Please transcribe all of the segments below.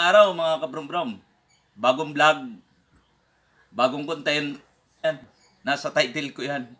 Magandang araw mga kabrombrom. Bagong vlog, bagong content. Yan. Nasa title ko yan.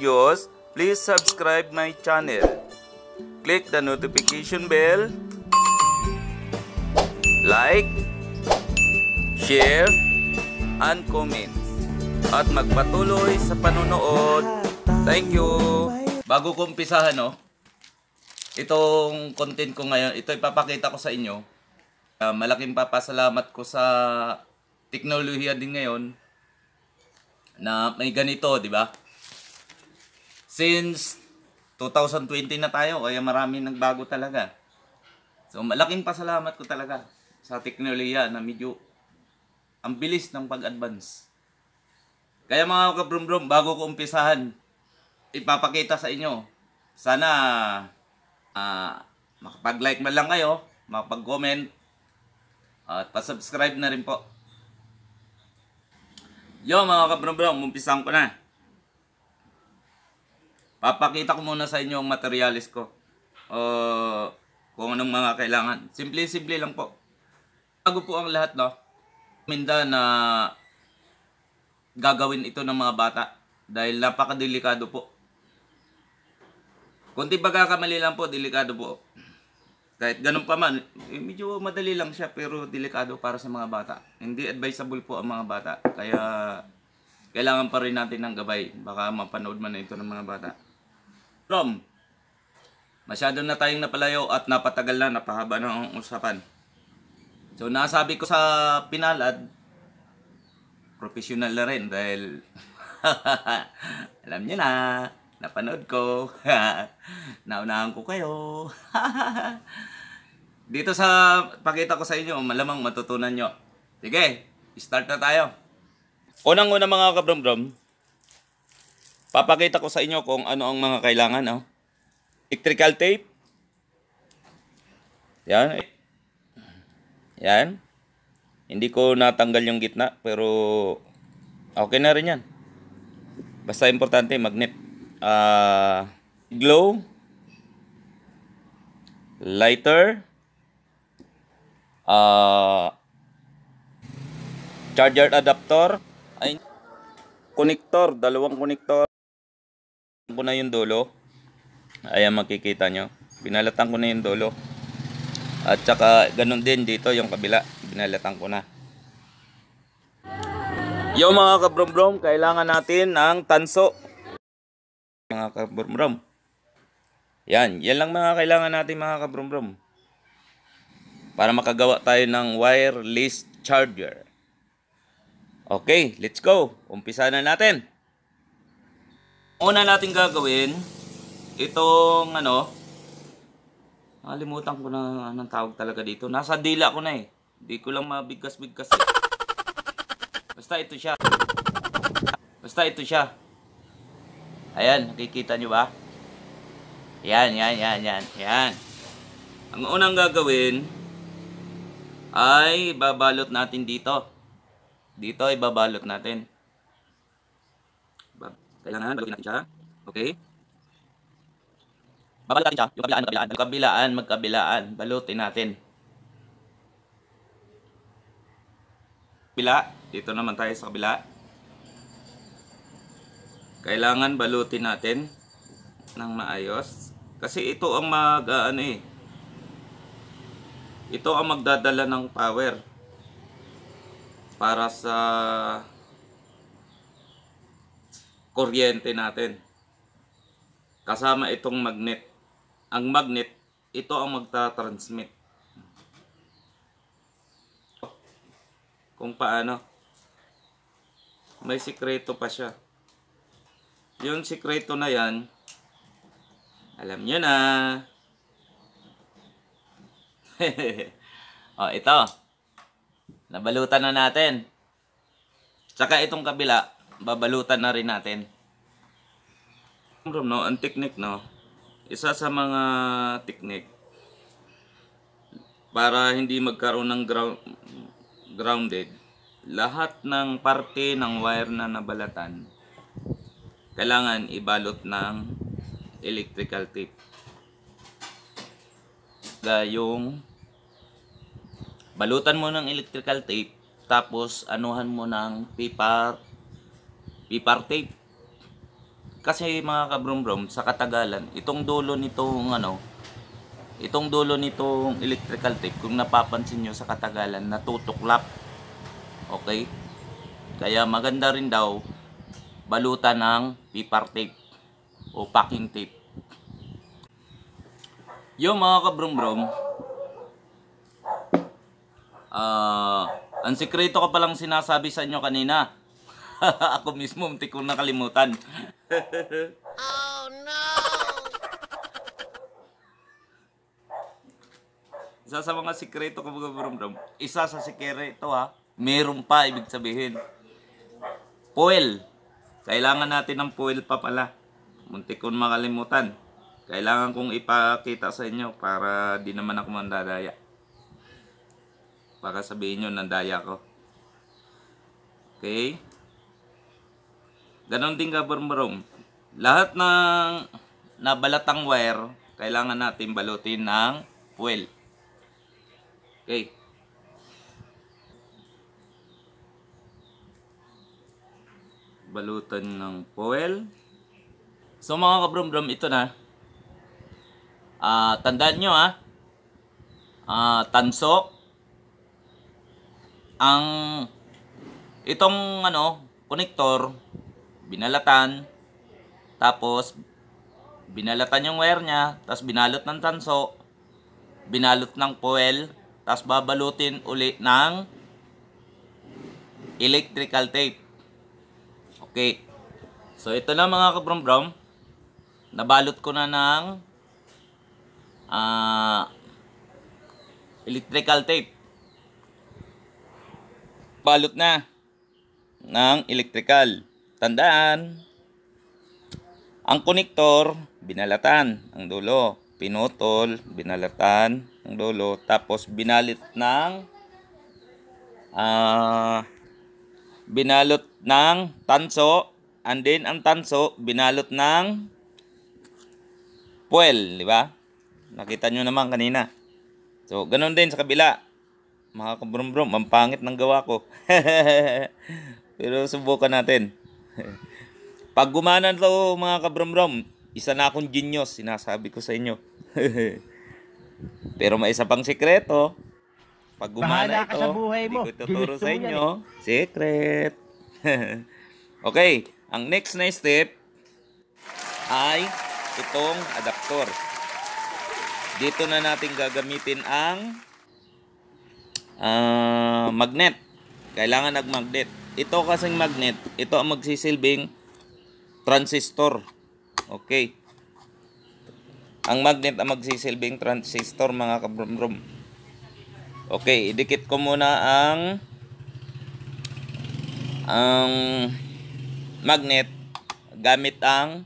videos, please subscribe my channel. Click the notification bell, like, share, and comment. At magpatuloy sa panonood. Thank you! Bago ko umpisahan, no? Itong content ko ngayon, ito ipapakita ko sa inyo. Uh, malaking papasalamat ko sa teknolohiya din ngayon na may ganito, di ba? Since 2020 na tayo, kaya marami nagbago talaga. So malaking pasalamat ko talaga sa teknolohiya na medyo ang bilis ng pag-advance. Kaya mga kabrumbrum, bago ko umpisahan, ipapakita sa inyo. Sana uh, makapag-like man lang kayo, makapag-comment, at pa-subscribe na rin po. Yo mga kabrumbrum, umpisahan ko na. Papakita ko muna sa inyo ang materialis ko. Uh, kung anong mga kailangan. Simple-simple lang po. Bago po ang lahat, no? Minda na gagawin ito ng mga bata dahil napakadelikado po. Kunti pagkakamali lang po, delikado po. Kahit ganun pa man, eh, medyo madali lang siya pero delikado para sa mga bata. Hindi advisable po ang mga bata. Kaya kailangan pa rin natin ng gabay. Baka mapanood man ito ng mga bata. Rom, masyado na tayong napalayo at napatagal na, napahaba na ang usapan. So, nasabi ko sa pinalad, professional na rin dahil alam niyo na, napanood ko, naunahan ko kayo. Dito sa pakita ko sa inyo, malamang matutunan nyo. Sige, start na tayo. Unang-una mga kabrom-brom, Papakita ko sa inyo kung ano ang mga kailangan. No? Oh. Electrical tape. Yan. Yan. Hindi ko natanggal yung gitna pero okay na rin yan. Basta importante magnet. Uh, glow. Lighter. Uh, charger adapter. Ay, connector. Dalawang konektor ko na yung dulo. Ayan makikita nyo. Binalatan ko na yung dulo. At saka ganun din dito yung kabila. Binalatan ko na. Yo mga kabrombrom, kailangan natin ng tanso. Mga kabrombrom. Yan, yan lang mga kailangan natin mga kabrombrom. Para makagawa tayo ng wireless charger. Okay, let's go. Umpisa na natin una natin gagawin, itong ano, nakalimutan ko na anong tawag talaga dito. Nasa dila ko na eh. Hindi ko lang mabigkas-bigkas eh. Basta ito siya. Basta ito siya. Ayan, nakikita nyo ba? Yan, yan, yan, yan, yan. Ang unang gagawin ay babalot natin dito. Dito ay babalot natin. Kailangan balutin natin siya. Okay? Babalik natin siya. Yung kabilaan, kabilaan. kabilaan, magkabilaan. Balutin natin. Bila. Dito naman tayo sa kabila. Kailangan balutin natin ng maayos. Kasi ito ang mag, uh, ano eh. Ito ang magdadala ng power para sa kuryente natin. Kasama itong magnet. Ang magnet, ito ang magta-transmit. Kung paano. May sikreto pa siya. Yung sikreto na yan, alam nyo na. o, ito. Nabalutan na natin. Tsaka itong kabila, babalutan na rin natin. No, ang technique no, isa sa mga technique para hindi magkaroon ng ground, grounded, lahat ng parte ng wire na nabalatan, kailangan ibalot ng electrical tape. Da balutan mo ng electrical tape, tapos anuhan mo ng paper bipartite. Kasi mga kabrombrom, sa katagalan, itong dulo nitong ano, itong dulo nitong electrical tape, kung napapansin nyo sa katagalan, natutuklap. Okay? Kaya maganda rin daw, balutan ng bipartite o packing tape. Yung mga kabrombrom, ah, uh, ang sikreto ko palang sinasabi sa inyo kanina, Ako mismo, muntik ko nakalimutan. oh, no! Isa sa mga sikreto ko brum brum Isa sa sikreto ha. Meron pa, ibig sabihin. Foil. Kailangan natin ng foil pa pala. Muntik kong makalimutan. Kailangan kong ipakita sa inyo para di naman ako mandadaya. Baka sabihin nyo, nandaya ko. Okay? Ganon din ka burmurom. Lahat ng nabalatang wire, kailangan natin balutin ng fuel. Okay. Balutan ng fuel. So mga kabrom-brom, ito na. Uh, tandaan nyo ha. Ah. Uh, tansok. Ang itong ano, connector binalatan, tapos binalatan yung wire niya, tapos binalot ng tanso, binalot ng foil, tapos babalutin uli ng electrical tape. Okay. So ito na mga kabrombrom, nabalot ko na ng uh, electrical tape. Balot na ng electrical. Tandaan, ang konektor, binalatan ang dulo. Pinutol, binalatan ang dulo. Tapos binalit ng uh, binalot ng tanso. And then ang tanso, binalot ng puwel. Di ba? Nakita nyo naman kanina. So, ganun din sa kabila. Mga kabrum-brum, ang ng gawa ko. Pero subukan natin. Pag gumana to mga kabromrom, isa na akong genius, sinasabi ko sa inyo. Pero may isa pang sekreto. Pag gumana ito, sa buhay mo. hindi ko tuturo sa inyo. Eh. Secret. okay, ang next na step ay itong adaptor. Dito na natin gagamitin ang uh, magnet. Kailangan ng magnet. Ito kasing magnet, ito ang magsisilbing transistor. Okay. Ang magnet ang magsisilbing transistor mga kabrum Okay, idikit ko muna ang ang magnet gamit ang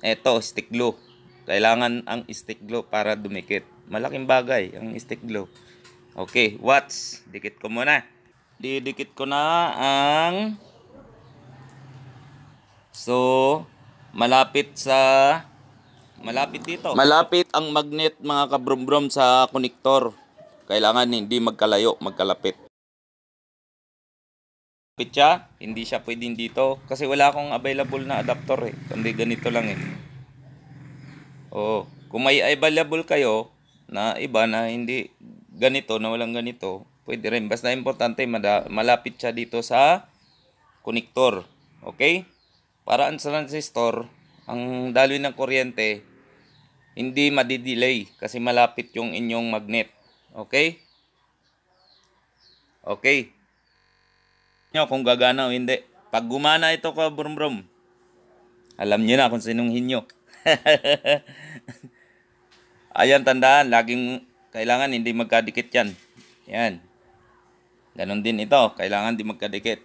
eto stick glue. Kailangan ang stick glue para dumikit. Malaking bagay ang stick glue. Okay, watch. Dikit ko muna didikit ko na ang so malapit sa malapit dito malapit ang magnet mga kabrumbrom sa konektor kailangan hindi magkalayo magkalapit malapit siya hindi siya pwedeng dito kasi wala akong available na adapter eh kundi ganito lang eh oh kung may available kayo na iba na hindi ganito na walang ganito Pwede rin. Basta importante, malapit siya dito sa connector. Okay? Para ang transistor, ang daloy ng kuryente, hindi madidelay kasi malapit yung inyong magnet. Okay? Okay. Nyo kung gagana o hindi. Pag gumana ito ka brum brum, alam niyo na kung sinong hinyo. Ayan, tandaan, laging kailangan hindi magkadikit yan. Yan. Ganon din ito. Kailangan di magkadikit.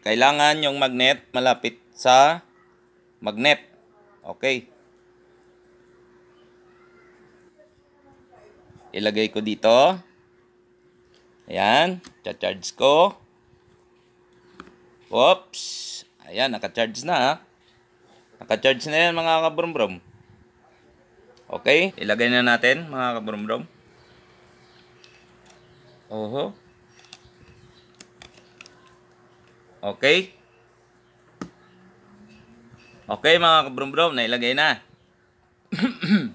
Kailangan yung magnet malapit sa magnet. Okay. Ilagay ko dito. Ayan. Cha-charge ko. Oops. Ayan, naka-charge na ha. Naka-charge na yan mga kabrom-brom. Okay, ilagay na natin mga kabrom-brom. Oho. Okay? Okay mga kabrumbrom, nailagay na.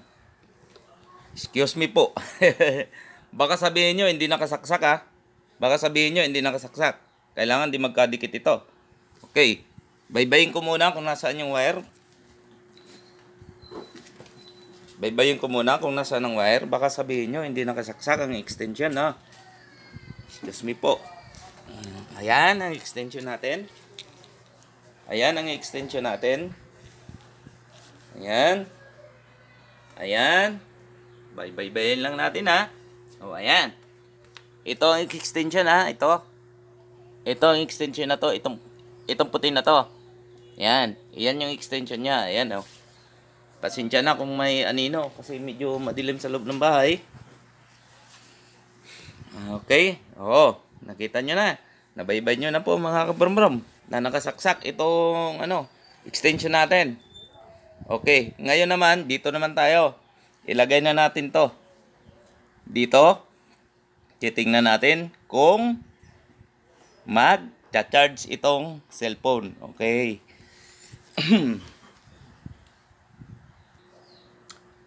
Excuse me po. Baka sabihin nyo, hindi nakasaksak ha. Ah. Baka sabihin nyo, hindi nakasaksak. Kailangan di magkadikit ito. Okay. Baybayin ko muna kung nasaan yung wire. Baybayin ko muna kung nasaan ang wire. Baka sabihin nyo, hindi nakasaksak ang extension ha. Ah. Excuse me po. Ayan ang extension natin. Ayan ang extension natin. Ayan. Ayan. bye bye Baybaybayin lang natin ha. O ayan. Ito ang extension ha. Ito. Ito ang extension na to. Itong, itong puti na to. Ayan. Ayan yung extension niya. Ayan o. Oh. Pasensya na kung may anino. Kasi medyo madilim sa loob ng bahay. Okay. Oo. Oh. Nakita nyo na. Nabaybay nyo na po mga kabrumrum na nakasaksak itong ano, extension natin. Okay, ngayon naman, dito naman tayo. Ilagay na natin to. Dito, titingnan natin kung mag-charge itong cellphone. Okay.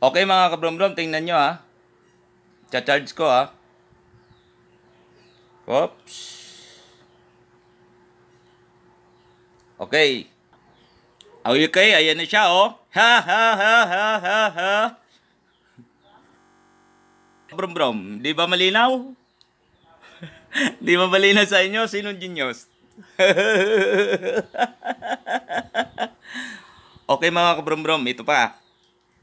okay mga kabrumrum, tingnan nyo ha. Ah. Cha-charge ko ah Oops. Okay. Are you okay? Ayan na siya, oh. Ha, ha, ha, ha, ha, Brum, brum. Di ba malinaw? Di ba malinaw sa inyo? Sinong genius? okay, mga kabrom, brum. Ito pa.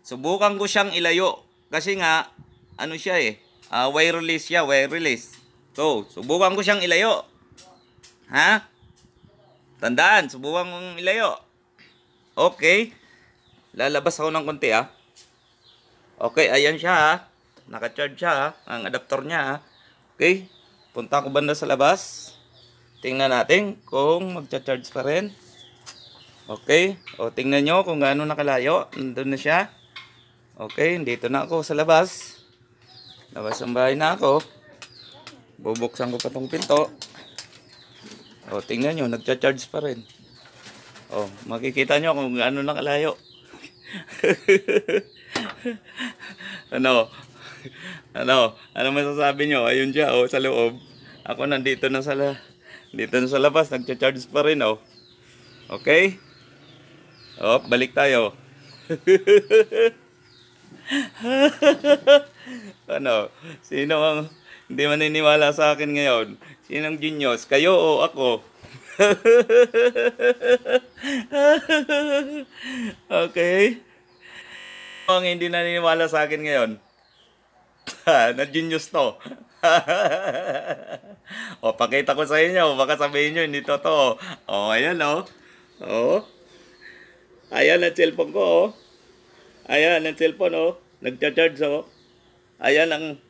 Subukan ko siyang ilayo. Kasi nga, ano siya eh. Uh, wireless siya, wireless. So, subukan ko siyang ilayo. Ha? Tandaan, subukan kong ilayo. Okay. Lalabas ako ng konti ha? Okay, ayan siya ha. Naka-charge siya ha. Ang adapter niya ha. Okay. Punta ko banda sa labas. Tingnan natin kung magcha-charge pa rin. Okay. O tingnan nyo kung gaano nakalayo. Nandun na siya. Okay, dito na ako sa labas. Labas ang bahay na ako bubuksan ko pa tong pinto o tingnan nyo nagcha-charge pa rin o makikita nyo kung ano nakalayo ano ano ano masasabi nyo ayun dyan o sa loob ako nandito na sa dito na sa labas nagcha-charge pa rin o okay o balik tayo ano sino ang hindi maniniwala sa akin ngayon. Sinong genius? Kayo o ako? okay. Ang hindi naniniwala sa akin ngayon. Na-genius to. o, pakita ko sa inyo. Baka sabihin nyo, hindi totoo. O, ayan o. O. Ayan ang cellphone ko o. Ayan ang cellphone o. Nagcha-charge o. Ayan ang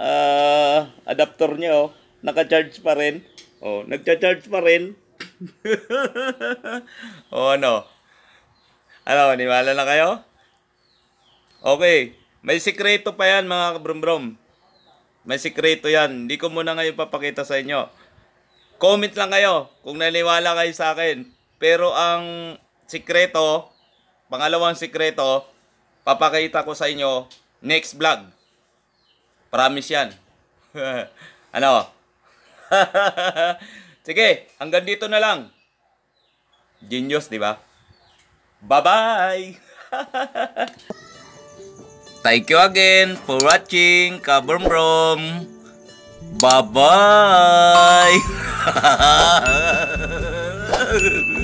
uh, adapter niya, oh. Naka-charge pa rin. Oh, nagcha-charge pa rin. oh, ano? Ano, niwala na kayo? Okay. May sikreto pa yan, mga kabrom May sikreto yan. Hindi ko muna ngayon papakita sa inyo. Comment lang kayo kung naniwala kayo sa akin. Pero ang sikreto, pangalawang sikreto, papakita ko sa inyo next vlog. Promise yan. ano? Sige, hanggang dito na lang. Genius, di ba? Bye-bye! Thank you again for watching. Kabrom Brom. Bye-bye!